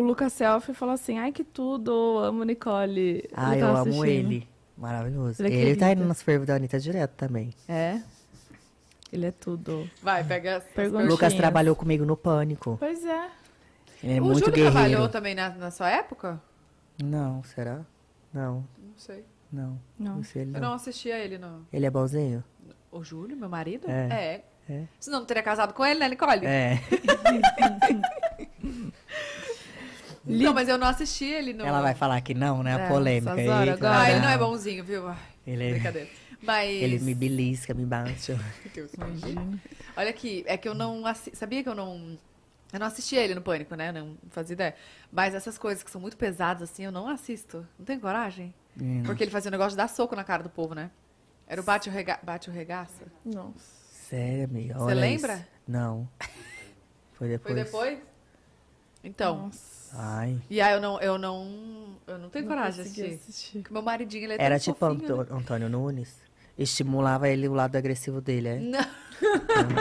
o Lucas Selfie falou assim: ai que tudo, amo Nicole. Ah, eu, eu amo ele. Maravilhoso. Ele, é ele tá indo nas fervos da Anitta direto também. É. Ele é tudo. Vai, pega as O Lucas trabalhou comigo no Pânico. Pois é. Ele é o muito Júlio guerreiro. trabalhou também na, na sua época? Não, será? Não. Não sei. Não. Não, não sei ele, não. Eu não assisti a ele, não. Ele é bonzinho? O Júlio, meu marido? É. é. é. Senão não teria casado com ele, né, Nicole? É. Não, mas eu não assisti ele não. Ela vai falar que não, né? A é, polêmica. Aí, agora. Ah, ele né? não é bonzinho, viu? ele... É- brincadeira. Mas... Ele me belisca, me bate. Deus, imagina. Olha aqui, é que eu não assi... sabia que eu não eu não assisti ele no Pânico, né? Não fazia ideia. Mas essas coisas que são muito pesadas, assim, eu não assisto. Não tenho coragem. Hum. Porque ele fazia o um negócio de dar soco na cara do povo, né? Era o bate o, rega... bate o regaça. Nossa. Sério, amiga? Você lembra? Isso. Não. Foi depois? Foi depois? Então. Nossa. Ai. E aí ah, eu não, eu não, eu não tenho não coragem de assistir. assistir. Porque meu maridinho, ele é Era tipo fofinho, Antônio, né? Antônio Nunes. Estimulava ele o lado agressivo dele, é? Não.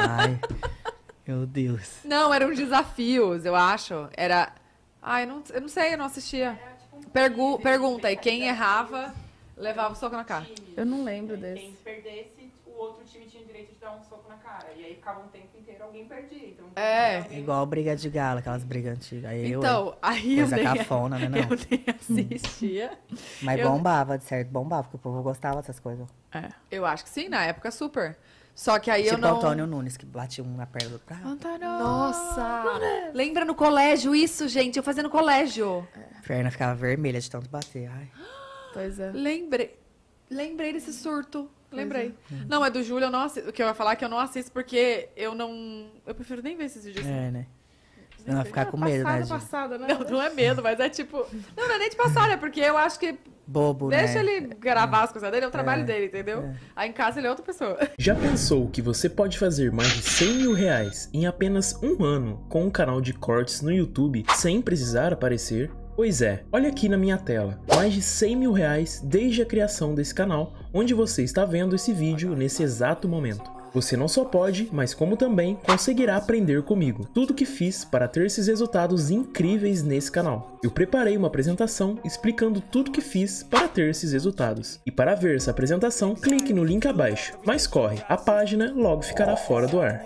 Ai. Meu Deus. Não, eram desafios, eu acho. Era. Ai, eu não, eu não sei, eu não assistia. Tipo Pergu né? pergunta, e quem tipo errava levava o soco na cara. Eu não lembro desse. Quem perdesse outro time tinha direito de dar um soco na cara. E aí ficava um tempo inteiro, alguém perdia. Então, é. Alguém... Igual briga de gala, aquelas brigas antigas. Aí então, eu, aí eu nem, cafona, né, não? Eu nem assistia. Mas eu... bombava, de certo, bombava, porque o povo gostava dessas coisas. É. Eu acho que sim, na época super. Só que aí tipo eu não... Tipo Antônio Nunes, que batia um na perna do carro. Antônio! Nossa! Nunes. Lembra no colégio isso, gente? Eu fazia no colégio. É. A perna ficava vermelha de tanto bater. Ai. Pois é. Lembrei. Lembrei desse uhum. surto. Lembrei. É. Uhum. Não, é do Júlio, eu não que eu ia falar que eu não assisto porque eu não. Eu prefiro nem ver esses vídeos. Assim. É, né? Não, vai ficar ah, com medo, passada, né? né? Não, não é medo, mas é tipo. Não, não é nem de passada, é porque eu acho que. Bobo, né? Deixa né? ele gravar é. as coisas dele, é o trabalho é. dele, entendeu? É. Aí em casa ele é outra pessoa. Já pensou que você pode fazer mais de 100 mil reais em apenas um ano com um canal de cortes no YouTube sem precisar aparecer? Pois é, olha aqui na minha tela, mais de 100 mil reais desde a criação desse canal, onde você está vendo esse vídeo nesse exato momento. Você não só pode, mas como também conseguirá aprender comigo tudo que fiz para ter esses resultados incríveis nesse canal. Eu preparei uma apresentação explicando tudo que fiz para ter esses resultados. E para ver essa apresentação, clique no link abaixo. Mas corre, a página logo ficará fora do ar.